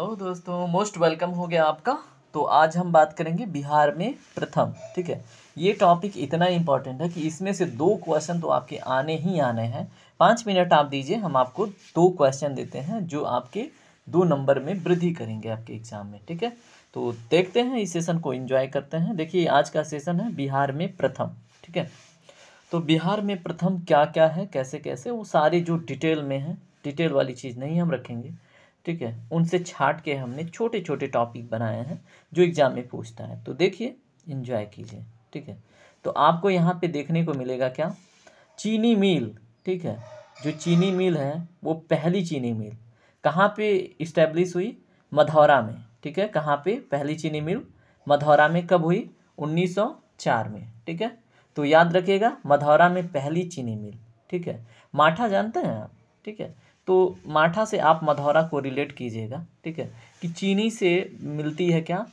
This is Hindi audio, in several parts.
हेलो दोस्तों मोस्ट वेलकम हो गया आपका तो आज हम बात करेंगे बिहार में प्रथम ठीक है ये टॉपिक इतना इम्पॉर्टेंट है कि इसमें से दो क्वेश्चन तो आपके आने ही आने हैं पाँच मिनट आप दीजिए हम आपको दो क्वेश्चन देते हैं जो आपके दो नंबर में वृद्धि करेंगे आपके एग्जाम में ठीक है तो देखते हैं इस सेशन को इन्जॉय करते हैं देखिए आज का सेशन है बिहार में प्रथम ठीक है तो बिहार में प्रथम क्या क्या है कैसे कैसे वो सारे जो डिटेल में है डिटेल वाली चीज़ नहीं हम रखेंगे ठीक है उनसे छाट के हमने छोटे छोटे टॉपिक बनाए हैं जो एग्ज़ाम में पूछता है तो देखिए इन्जॉय कीजिए ठीक है तो आपको यहाँ पे देखने को मिलेगा क्या चीनी मिल ठीक है जो चीनी मिल है वो पहली चीनी मिल कहाँ पे इस्टेब्लिश हुई मधौरा में ठीक है कहाँ पे पहली चीनी मिल मधौरा में कब हुई 1904 में ठीक है तो याद रखिएगा मधौरा में पहली चीनी मिल ठीक है माठा जानते हैं आप ठीक है तो माठा से आप मधौरा को रिलेट कीजिएगा ठीक है कि चीनी से मिलती है क्या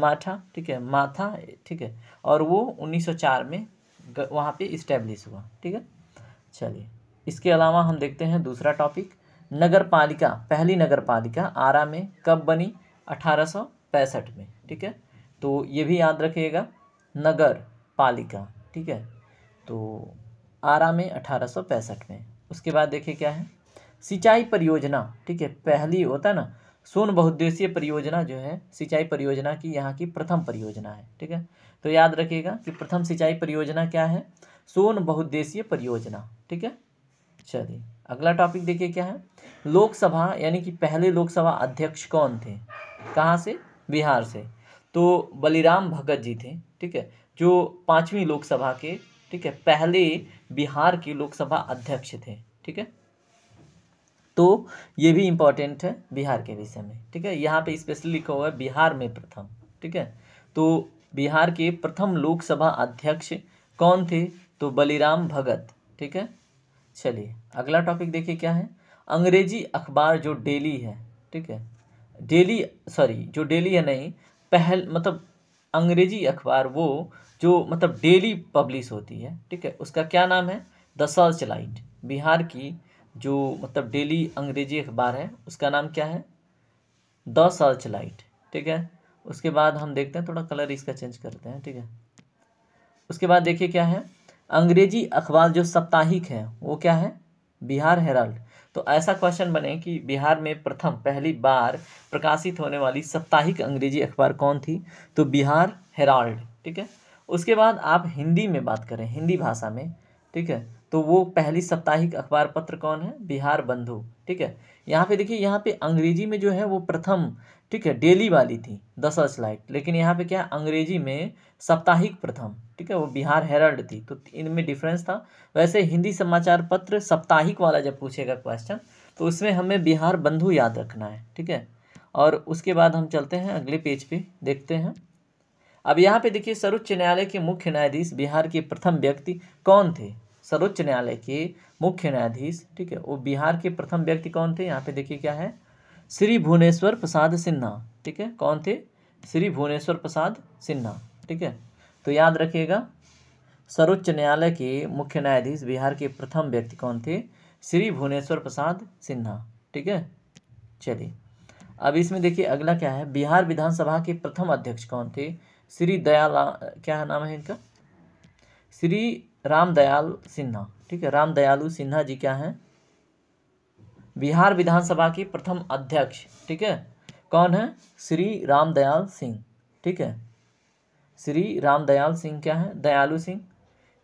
माठा ठीक है माथा ठीक है और वो 1904 में वहाँ पे इस्टेब्लिश हुआ ठीक है चलिए इसके अलावा हम देखते हैं दूसरा टॉपिक नगर पालिका पहली नगर पालिका आरा में कब बनी अठारह में ठीक है तो ये भी याद रखिएगा नगर पालिका ठीक है तो आरा में अठारह में उसके बाद देखिए क्या है सिंचाई परियोजना ठीक है पहली होता है ना सोन बहुद्देशीय परियोजना जो है सिंचाई परियोजना की यहाँ की प्रथम परियोजना है ठीक है तो याद रखिएगा कि प्रथम सिंचाई परियोजना क्या है सोन बहुद्देशीय परियोजना ठीक है चलिए अगला टॉपिक देखिए क्या है लोकसभा यानी कि पहले लोकसभा अध्यक्ष कौन थे कहाँ से बिहार से तो बलिराम भगत जी थे ठीक है जो पाँचवीं लोकसभा के ठीक है पहले बिहार के लोकसभा अध्यक्ष थे ठीक है तो ये भी इम्पॉर्टेंट है बिहार के विषय में ठीक है यहाँ पे स्पेशली लिखा हुआ है बिहार में प्रथम ठीक है तो बिहार के प्रथम लोकसभा अध्यक्ष कौन थे तो बलिराम भगत ठीक है चलिए अगला टॉपिक देखिए क्या है अंग्रेजी अखबार जो डेली है ठीक है डेली सॉरी जो डेली है नहीं पहल मतलब अंग्रेजी अखबार वो जो मतलब डेली पब्लिश होती है ठीक है उसका क्या नाम है द सर्च लाइट बिहार की जो मतलब डेली अंग्रेजी अखबार है उसका नाम क्या है द सर्च लाइट ठीक है उसके बाद हम देखते हैं थोड़ा कलर इसका चेंज करते हैं ठीक है उसके बाद देखिए क्या है अंग्रेजी अखबार जो साप्ताहिक है वो क्या है बिहार हेराल्ड तो ऐसा क्वेश्चन बने कि बिहार में प्रथम पहली बार प्रकाशित होने वाली साप्ताहिक अंग्रेजी अखबार कौन थी तो बिहार हेराल्ड ठीक है उसके बाद आप हिंदी में बात करें हिंदी भाषा में ठीक है तो वो पहली साप्ताहिक अखबार पत्र कौन है बिहार बंधु ठीक है यहाँ पे देखिए यहाँ पे अंग्रेजी में जो है वो प्रथम ठीक है डेली वाली थी दस स्लाइड लेकिन यहाँ पे क्या अंग्रेजी में साप्ताहिक प्रथम ठीक है वो बिहार हेरल्ड थी तो इनमें डिफरेंस था वैसे हिंदी समाचार पत्र साप्ताहिक वाला जब पूछेगा क्वेश्चन तो उसमें हमें बिहार बंधु याद रखना है ठीक है और उसके बाद हम चलते हैं अगले पेज पे देखते हैं अब यहाँ पे देखिए सर्वोच्च न्यायालय के मुख्य न्यायाधीश बिहार के प्रथम व्यक्ति कौन थे सर्वोच्च न्यायालय के मुख्य न्यायाधीश ठीक है वो बिहार के प्रथम व्यक्ति कौन थे यहाँ पे देखिए क्या है श्री भुवनेश्वर प्रसाद सिन्हा ठीक है कौन थे श्री भुवनेश्वर प्रसाद सिन्हा ठीक है तो याद रखिएगा सर्वोच्च न्यायालय के मुख्य न्यायाधीश बिहार के प्रथम व्यक्ति कौन थे श्री भुवनेश्वर प्रसाद सिन्हा ठीक है चलिए अब इसमें देखिए अगला क्या है बिहार विधानसभा के प्रथम अध्यक्ष कौन थे श्री दयाला क्या नाम है इनका श्री राम सिन्हा ठीक है राम दयालु सिन्हा जी क्या हैं बिहार विधानसभा की प्रथम अध्यक्ष ठीक है कौन है श्री रामदयाल सिंह ठीक है श्री रामदयाल सिंह क्या है दयालु सिंह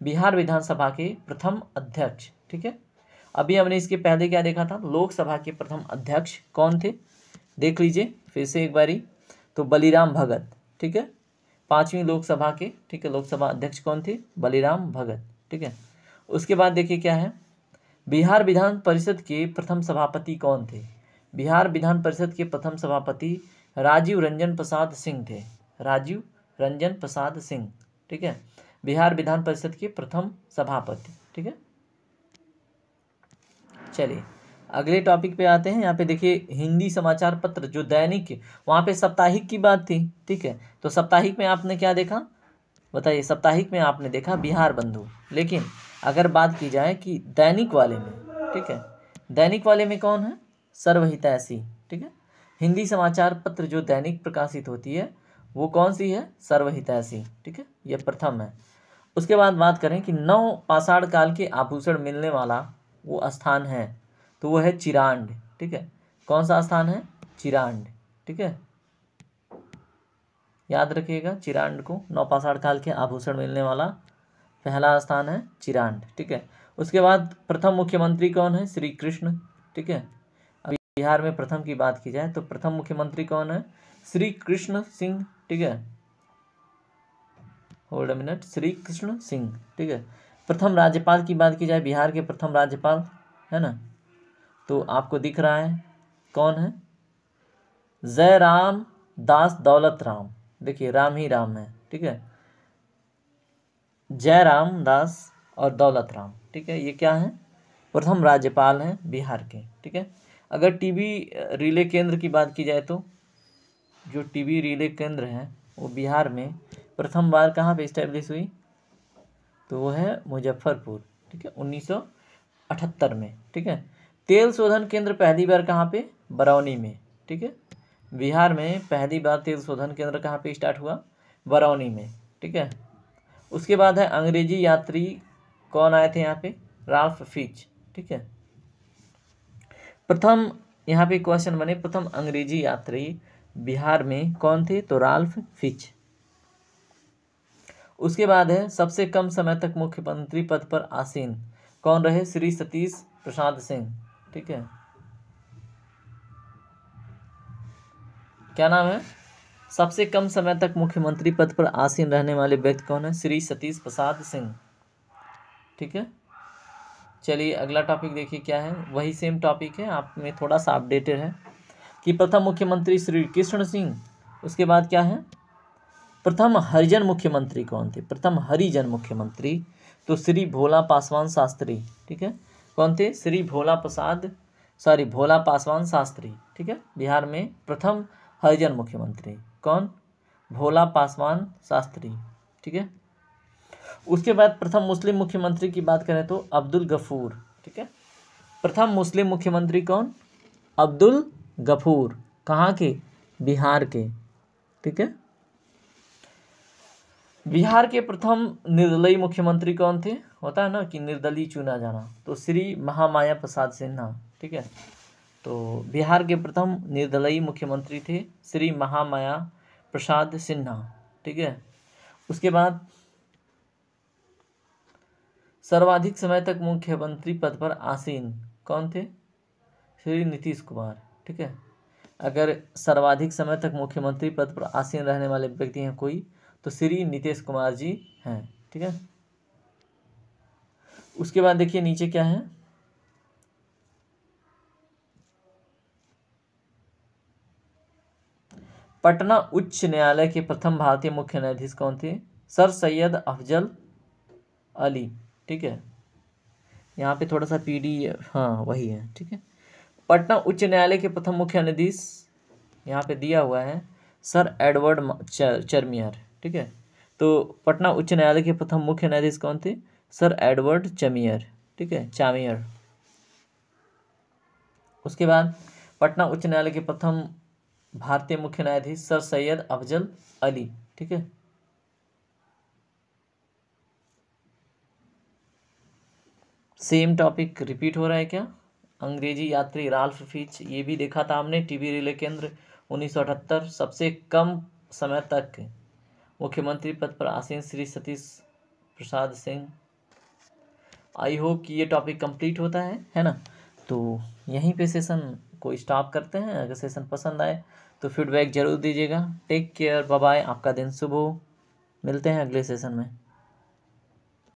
बिहार विधानसभा के प्रथम अध्यक्ष ठीक है अभी हमने इसके पहले क्या देखा था लोकसभा के प्रथम अध्यक्ष कौन थे देख लीजिए फिर से एक बारी तो बलिराम भगत ठीक है पांचवी लोकसभा के ठीक है लोकसभा अध्यक्ष कौन थे बलिराम भगत ठीक है उसके बाद देखिए क्या है बिहार विधान परिषद के प्रथम सभापति कौन थे बिहार विधान परिषद के प्रथम सभापति राजीव रंजन प्रसाद सिंह थे राजीव रंजन प्रसाद सिंह ठीक है बिहार विधान परिषद के प्रथम सभापति ठीक है चलिए अगले टॉपिक पे आते हैं यहाँ पे देखिए हिंदी समाचार पत्र जो दैनिक वहाँ पे साप्ताहिक की बात थी ठीक है तो साप्ताहिक में आपने क्या देखा बताइए साप्ताहिक में आपने देखा बिहार बंधु लेकिन अगर बात की जाए कि दैनिक वाले में ठीक है दैनिक वाले में कौन है सर्वहितैषी ठीक है हिंदी समाचार पत्र जो दैनिक प्रकाशित होती है वो कौन सी है सर्वहितैषी ठीक है यह प्रथम है उसके बाद बात करें कि नौ पाषाण काल के आभूषण मिलने वाला वो स्थान है तो वो है चिरांड ठीक है कौन सा स्थान है चिरांड ठीक है याद रखिएगा चिरांड को नौपाषाण काल के आभूषण मिलने वाला पहला स्थान है चिरांड ठीक है उसके बाद प्रथम मुख्यमंत्री कौन है श्री कृष्ण ठीक है अभी बिहार में प्रथम की बात की जाए तो प्रथम मुख्यमंत्री कौन है श्री कृष्ण सिंह ठीक है hold a minute Shri Krishna Singh ठीक है प्रथम राज्यपाल की बात की जाए बिहार के प्रथम राज्यपाल है ना तो आपको दिख रहा है कौन है जयराम दास दौलत राम देखिए राम ही राम है ठीक है जय राम दास और दौलत राम ठीक है ये क्या है प्रथम राज्यपाल हैं बिहार के ठीक है अगर टीबी रिले केंद्र की बात की जाए तो जो टीबी रिले केंद्र है वो बिहार में प्रथम बार कहाँ पे इस्टेब्लिश हुई तो वो है मुजफ्फरपुर ठीक है 1978 में ठीक है तेल शोधन केंद्र पहली बार कहाँ पे बरौनी में ठीक है बिहार में पहली बार तेल शोधन केंद्र कहाँ पे स्टार्ट हुआ बरौनी में ठीक है उसके बाद है अंग्रेजी यात्री कौन आए थे यहाँ पे राल्फ फिच ठीक है प्रथम यहाँ पे क्वेश्चन बने प्रथम अंग्रेजी यात्री बिहार में कौन थे तो राल्फ फिच उसके बाद है सबसे कम समय तक मुख्यमंत्री पद पर आसीन कौन रहे श्री सतीश प्रसाद सिंह ठीक है क्या नाम है सबसे कम समय तक मुख्यमंत्री पद पर आसीन रहने वाले व्यक्ति कौन है श्री सतीश प्रसाद सिंह ठीक है चलिए अगला टॉपिक देखिए क्या है वही सेम टॉपिक है आप में थोड़ा सा अपडेटेड है कि प्रथम मुख्यमंत्री श्री कृष्ण सिंह उसके बाद क्या है प्रथम हरिजन मुख्यमंत्री कौन थे प्रथम हरिजन मुख्यमंत्री तो श्री भोला पासवान शास्त्री ठीक है कौन थे श्री भोला प्रसाद सॉरी भोला पासवान शास्त्री ठीक है बिहार में प्रथम हरिजन मुख्यमंत्री कौन भोला पासवान शास्त्री ठीक है उसके बाद प्रथम मुस्लिम मुख्यमंत्री की बात करें तो अब्दुल गफूर ठीक है प्रथम मुस्लिम मुख्यमंत्री कौन अब्दुल गफूर कहाँ के बिहार के ठीक है बिहार के प्रथम निर्दलीय मुख्यमंत्री कौन थे होता है ना कि निर्दलीय चुना जाना तो श्री महामाया प्रसाद सिन्हा ठीक है तो बिहार के प्रथम निर्दलीय मुख्यमंत्री थे श्री महामाया प्रसाद सिन्हा ठीक है उसके बाद सर्वाधिक समय तक मुख्यमंत्री पद पर आसीन कौन थे श्री नीतीश कुमार ठीक है अगर सर्वाधिक समय तक मुख्यमंत्री पद पर आसीन रहने वाले व्यक्ति हैं कोई तो श्री नीतीश कुमार जी हैं ठीक है उसके बाद देखिए नीचे क्या है पटना उच्च न्यायालय के प्रथम भारतीय मुख्य न्यायाधीश कौन थे सर सैयद अफजल अली ठीक है यहाँ पे थोड़ा सा पी डी हाँ वही है ठीक है पटना उच्च न्यायालय के प्रथम मुख्य न्यायाधीश यहाँ पे दिया हुआ है सर एडवर्ड चरमियर ठीक है तो पटना उच्च न्यायालय के प्रथम मुख्य न्यायाधीश कौन थे सर एडवर्ड चमियर ठीक है चामियर उसके बाद पटना उच्च न्यायालय के प्रथम भारतीय मुख्य न्यायाधीश सर सैयद अफजल अली ठीक है सेम टॉपिक रिपीट हो रहा है क्या अंग्रेजी यात्री राल्फ फिच ये भी देखा था हमने टीवी रिले केंद्र उन्नीस सबसे कम समय तक मुख्यमंत्री पद पर आसीन श्री सतीश प्रसाद सिंह आई होप कि ये टॉपिक कंप्लीट होता है है ना तो यहीं पे सेशन को स्टॉप करते हैं अगर सेशन पसंद आए तो फीडबैक ज़रूर दीजिएगा टेक केयर बाय आपका दिन शुभ हो मिलते हैं अगले सेशन में